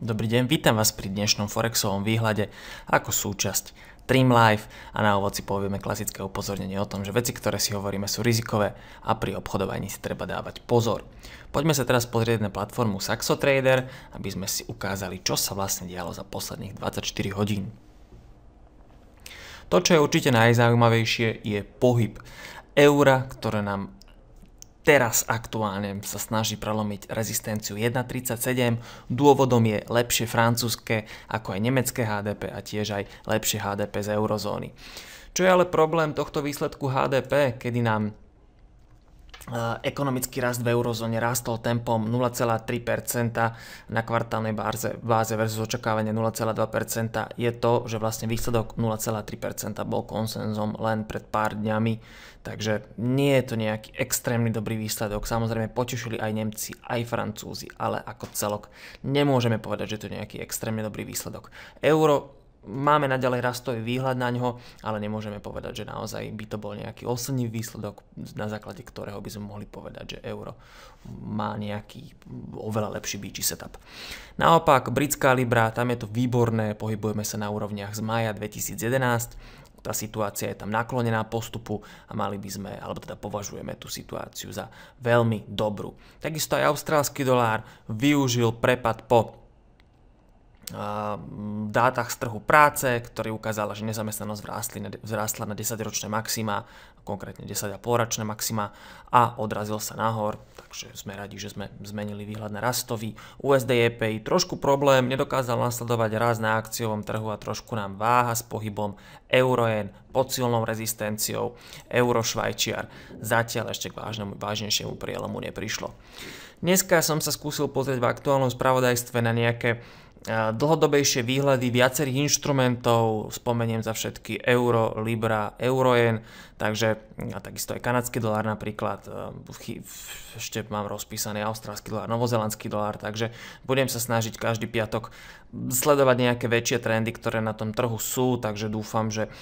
Dobrý deň, vítam vás pri dnešnom Forexovom výhľade ako súčasť Life a na ovoci povieme klasické upozornenie o tom, že veci, ktoré si hovoríme sú rizikové a pri obchodovaní si treba dávať pozor. Poďme sa teraz pozrieť na platformu SaxoTrader, aby sme si ukázali, čo sa vlastne dialo za posledných 24 hodín. To, čo je určite najzaujímavejšie, je pohyb eura, ktoré nám teraz aktuálne sa snaží prelomiť rezistenciu 1,37. Dôvodom je lepšie francúzske ako aj nemecké HDP a tiež aj lepšie HDP z eurozóny. Čo je ale problém tohto výsledku HDP, kedy nám Eh, ekonomický rast v eurozóne rástol tempom 0,3% na kvartálnej báze, báze versus očakávanie 0,2%. Je to, že vlastne výsledok 0,3% bol konsenzom len pred pár dňami, takže nie je to nejaký extrémny dobrý výsledok. Samozrejme potešili aj Nemci, aj Francúzi, ale ako celok nemôžeme povedať, že to je nejaký extrémne dobrý výsledok. Euro Máme naďalej rastový výhľad na ňo, ale nemôžeme povedať, že naozaj by to bol nejaký oslný výsledok, na základe ktorého by sme mohli povedať, že euro má nejaký oveľa lepší býči setup. Naopak, britská Libra, tam je to výborné, pohybujeme sa na úrovniach z maja 2011, tá situácia je tam naklonená postupu a mali by sme, alebo teda považujeme tú situáciu za veľmi dobrú. Takisto aj austrálsky dolár využil prepad po Mm, dátach z trhu práce, ktorý ukázala, že nezamestnanosť vzrástla na 10-ročné maxima, konkrétne 10,5 ročné maxima a odrazil sa nahor, takže sme radi, že sme zmenili výhľad na rastový. USD EPI trošku problém, nedokázal nasledovať raz na akciovom trhu a trošku nám váha s pohybom euroen pod silnou rezistenciou, euro švajčiar zatiaľ ešte k vážnemu, vážnejšiemu prielomu neprišlo. Dneska som sa skúsil pozrieť v aktuálnom spravodajstve na nejaké dlhodobejšie výhľady viacerých inštrumentov, spomeniem za všetky euro, libra, eurojen, takže a takisto aj kanadský dolár napríklad, ešte mám rozpísaný austrálsky dolár, novozelandský dolár, takže budem sa snažiť každý piatok sledovať nejaké väčšie trendy, ktoré na tom trhu sú, takže dúfam, že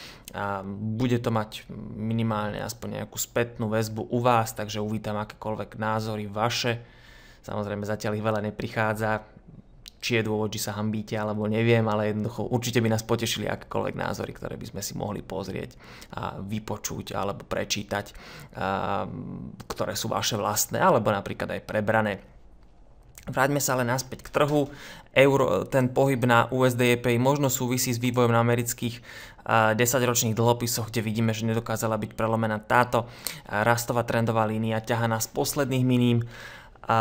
bude to mať minimálne aspoň nejakú spätnú väzbu u vás, takže uvítam akékoľvek názory vaše, Samozrejme, zatiaľ ich veľa neprichádza, či je dôvod, či sa hambíte, alebo neviem, ale jednoducho určite by nás potešili akékoľvek názory, ktoré by sme si mohli pozrieť a vypočuť alebo prečítať, ktoré sú vaše vlastné, alebo napríklad aj prebrané. Vráťme sa ale naspäť k trhu. Euro, ten pohyb na USD EPI možno súvisí s vývojom na amerických 10-ročných dlhopisoch, kde vidíme, že nedokázala byť prelomená táto rastová trendová línia, ťahaná z posledných miním a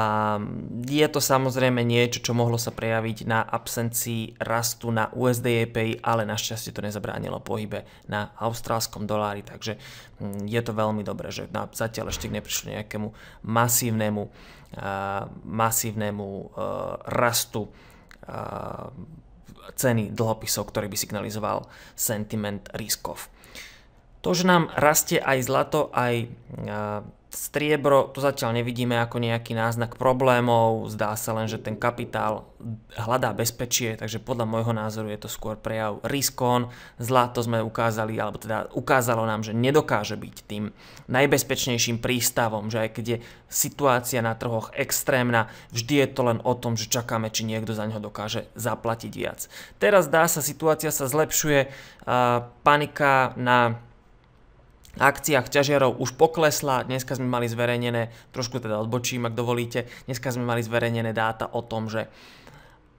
je to samozrejme niečo, čo mohlo sa prejaviť na absencii rastu na USD JPY, ale našťastie to nezabránilo pohybe na austrálskom dolári, takže mm, je to veľmi dobré, že zatiaľ ešte neprišlo nejakému masívnemu, uh, masívnemu uh, rastu uh, ceny dlhopisov, ktorý by signalizoval sentiment riskov. To, že nám rastie aj zlato, aj Striebro, to zatiaľ nevidíme ako nejaký náznak problémov, zdá sa len, že ten kapitál hľadá bezpečie, takže podľa môjho názoru je to skôr prejav riskon. Zlato sme ukázali, alebo teda ukázalo nám, že nedokáže byť tým najbezpečnejším prístavom, že aj keď je situácia na trhoch extrémna, vždy je to len o tom, že čakáme, či niekto za ňo dokáže zaplatiť viac. Teraz dá sa, situácia sa zlepšuje, panika na akciách ťažiarov už poklesla. Dneska sme mali zverejnené, trošku teda odbočím, ak dovolíte, dneska sme mali zverejnené dáta o tom, že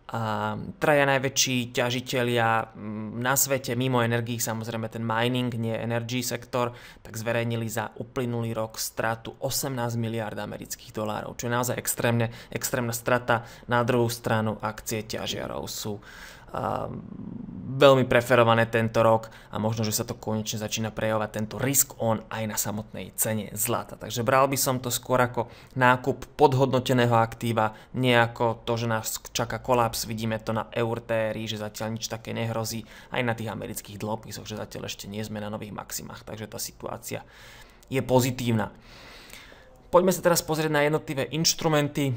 a traja najväčší ťažiteľia mm, na svete, mimo energií, samozrejme ten mining, nie energy sektor, tak zverejnili za uplynulý rok stratu 18 miliard amerických dolárov, čo je naozaj extrémne, extrémna strata. Na druhú stranu akcie ťažiarov sú veľmi preferované tento rok a možno, že sa to konečne začína prejavovať tento risk on aj na samotnej cene zlata. Takže bral by som to skôr ako nákup podhodnoteného aktíva, nie ako to, že nás čaká kolaps, vidíme to na eurtéri, že zatiaľ nič také nehrozí, aj na tých amerických dlhopisoch, že zatiaľ ešte nie sme na nových maximách, takže tá situácia je pozitívna. Poďme sa teraz pozrieť na jednotlivé inštrumenty.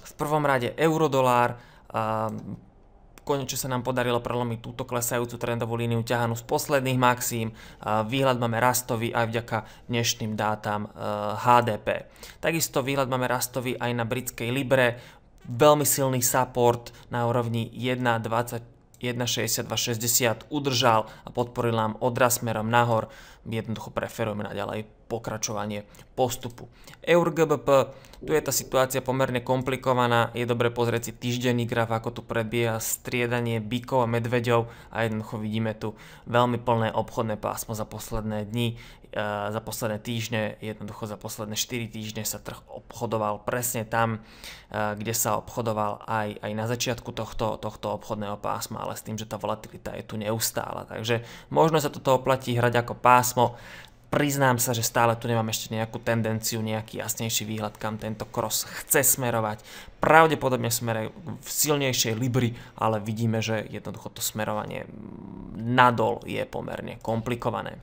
V prvom rade eurodolár, konečne sa nám podarilo prelomiť túto klesajúcu trendovú líniu ťahanú z posledných maxím. Výhľad máme rastový aj vďaka dnešným dátam e, HDP. Takisto výhľad máme rastový aj na britskej Libre. Veľmi silný support na úrovni 1,20 1,6260 udržal a podporil nám odraz nahor jednoducho preferujeme naďalej pokračovanie postupu. EURGBP, tu je tá situácia pomerne komplikovaná, je dobre pozrieť si týždenný graf, ako tu prebieha striedanie bykov a medveďov a jednoducho vidíme tu veľmi plné obchodné pásmo za posledné dni, e, za posledné týždne, jednoducho za posledné 4 týždne sa trh obchodoval presne tam, e, kde sa obchodoval aj, aj na začiatku tohto, tohto obchodného pásma, ale s tým, že tá volatilita je tu neustála. Takže možno sa toto oplatí hrať ako pás, pásmo. Priznám sa, že stále tu nemám ešte nejakú tendenciu, nejaký jasnejší výhľad, kam tento cross chce smerovať. Pravdepodobne smeruje v silnejšej Libri, ale vidíme, že jednoducho to smerovanie nadol je pomerne komplikované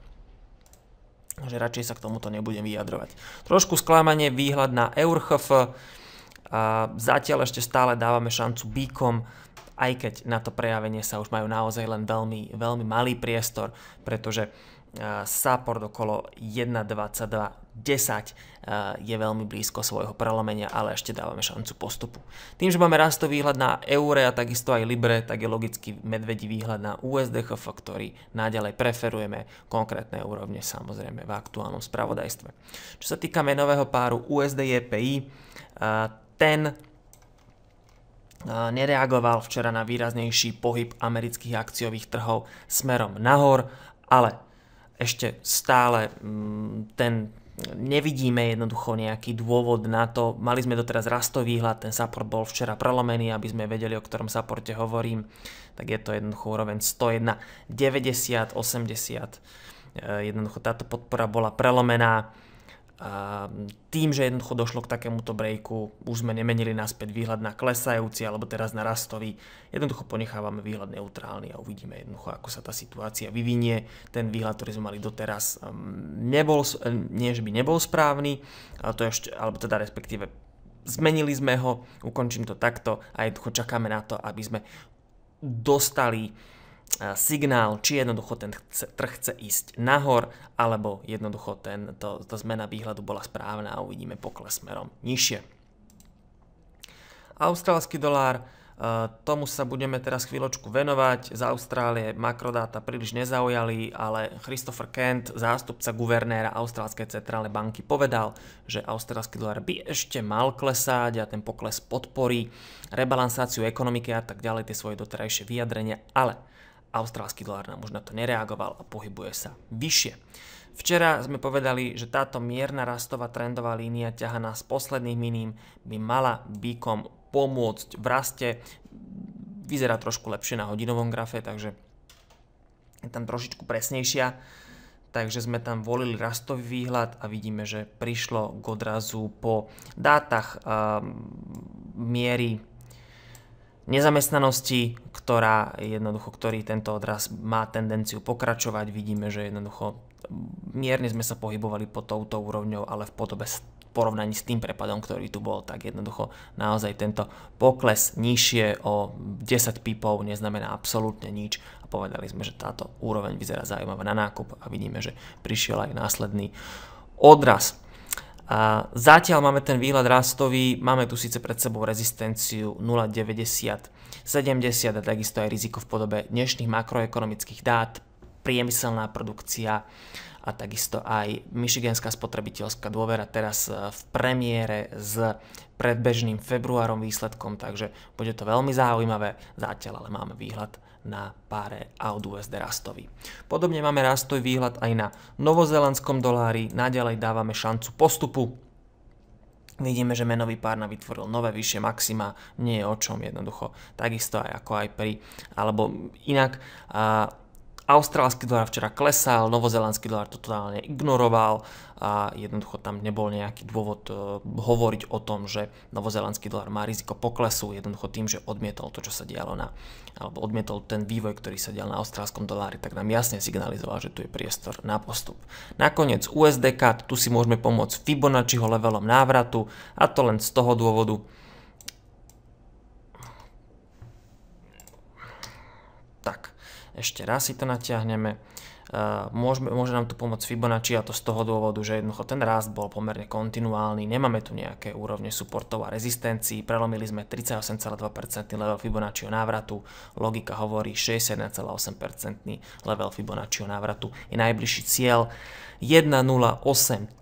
Takže radšej sa k tomuto nebudem vyjadrovať. Trošku sklamanie výhľad na Eurchf. Zatiaľ ešte stále dávame šancu bíkom, aj keď na to prejavenie sa už majú naozaj len veľmi, veľmi malý priestor, pretože support okolo 1,2210 je veľmi blízko svojho prelomenia, ale ešte dávame šancu postupu. Tým, že máme rastový výhľad na eure a takisto aj libre, tak je logicky medvedí výhľad na USDHF, ktorý naďalej preferujeme konkrétne úrovne samozrejme v aktuálnom spravodajstve. Čo sa týka menového páru USD-JPI, eh, ten eh, nereagoval včera na výraznejší pohyb amerických akciových trhov smerom nahor, ale ešte stále mm, ten nevidíme jednoducho nejaký dôvod na to. Mali sme doteraz rastový výhľad, ten support bol včera prelomený, aby sme vedeli, o ktorom supporte hovorím, tak je to jednoducho úroveň 101, 90, 80. Jednoducho táto podpora bola prelomená. A tým, že jednoducho došlo k takémuto breaku, už sme nemenili naspäť výhľad na klesajúci alebo teraz na rastový. Jednoducho ponechávame výhľad neutrálny a uvidíme jednoducho, ako sa tá situácia vyvinie. Ten výhľad, ktorý sme mali doteraz, um, nebol, um, nie že by nebol správny, ale to ešte, alebo teda respektíve zmenili sme ho, ukončím to takto a jednoducho čakáme na to, aby sme dostali Eh, signál, či jednoducho ten trh chce ísť nahor, alebo jednoducho ten, to, to zmena výhľadu bola správna a uvidíme pokles smerom nižšie. Austrálsky dolár, eh, tomu sa budeme teraz chvíľočku venovať. Z Austrálie makrodáta príliš nezaujali, ale Christopher Kent, zástupca guvernéra Austrálskej centrálnej banky, povedal, že austrálsky dolár by ešte mal klesať a ten pokles podporí rebalansáciu ekonomiky a tak ďalej tie svoje doterajšie vyjadrenia, ale australský dolár nám už na to nereagoval a pohybuje sa vyššie. Včera sme povedali, že táto mierna rastová trendová línia ťaha nás posledných miním by mala bykom pomôcť v raste. Vyzerá trošku lepšie na hodinovom grafe, takže je tam trošičku presnejšia. Takže sme tam volili rastový výhľad a vidíme, že prišlo k odrazu po dátach um, miery nezamestnanosti, ktorá jednoducho, ktorý tento odraz má tendenciu pokračovať. Vidíme, že jednoducho mm, mierne sme sa pohybovali pod touto úrovňou, ale v podobe porovnaní s tým prepadom, ktorý tu bol, tak jednoducho naozaj tento pokles nižšie o 10 pipov neznamená absolútne nič a povedali sme, že táto úroveň vyzerá zaujímavá na nákup a vidíme, že prišiel aj následný odraz. A zatiaľ máme ten výhľad rastový, máme tu síce pred sebou rezistenciu 0,90, 70 a takisto aj riziko v podobe dnešných makroekonomických dát, priemyselná produkcia a takisto aj Michiganská spotrebiteľská dôvera teraz e, v premiére s predbežným februárom výsledkom, takže bude to veľmi zaujímavé. Zatiaľ ale máme výhľad na páre AUD USD rastový. Podobne máme rastový výhľad aj na novozelandskom dolári, naďalej dávame šancu postupu. Vidíme, že menový pár nám vytvoril nové vyššie maxima, nie je o čom jednoducho. Takisto aj ako aj pri, alebo inak... Austrálsky dolár včera klesal, novozelandský dolár to totálne ignoroval a jednoducho tam nebol nejaký dôvod e, hovoriť o tom, že novozelandský dolár má riziko poklesu, jednoducho tým, že odmietol to, čo sa dialo na, alebo odmietol ten vývoj, ktorý sa dial na austrálskom dolári, tak nám jasne signalizoval, že tu je priestor na postup. Nakoniec USDK, tu si môžeme pomôcť Fibonacciho levelom návratu a to len z toho dôvodu, ešte raz si to natiahneme. Ehm, môžeme, môže nám tu pomôcť Fibonacci a to z toho dôvodu, že jednoducho ten rast bol pomerne kontinuálny, nemáme tu nejaké úrovne suportov a rezistencií, prelomili sme 38,2% level Fibonacciho návratu, logika hovorí 61,8% level Fibonacciho návratu je najbližší cieľ 1,0830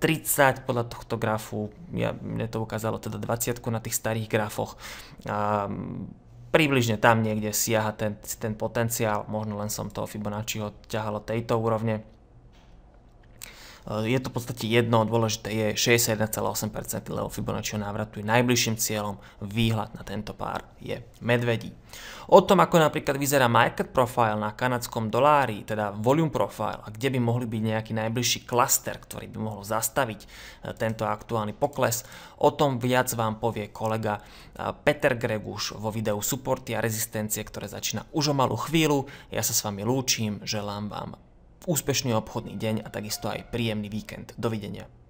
podľa tohto grafu, ja, mne to ukázalo teda 20 na tých starých grafoch. A, ehm, približne tam niekde siaha ten, ten potenciál, možno len som toho Fibonacciho ťahalo tejto úrovne. Eh, je to v podstate jedno, dôležité je 61,8% leho Fibonacciho návratu je najbližším cieľom, výhľad na tento pár je medvedí. O tom, ako napríklad vyzerá market profile na kanadskom dolári, teda volume profile, a kde by mohli byť nejaký najbližší klaster, ktorý by mohol zastaviť eh, tento aktuálny pokles, o tom viac vám povie kolega eh, Peter Greguš vo videu Supporty a rezistencie, ktoré začína už o malú chvíľu. Ja sa s vami lúčim, želám vám úspešný obchodný deň a takisto aj príjemný víkend. Dovidenia.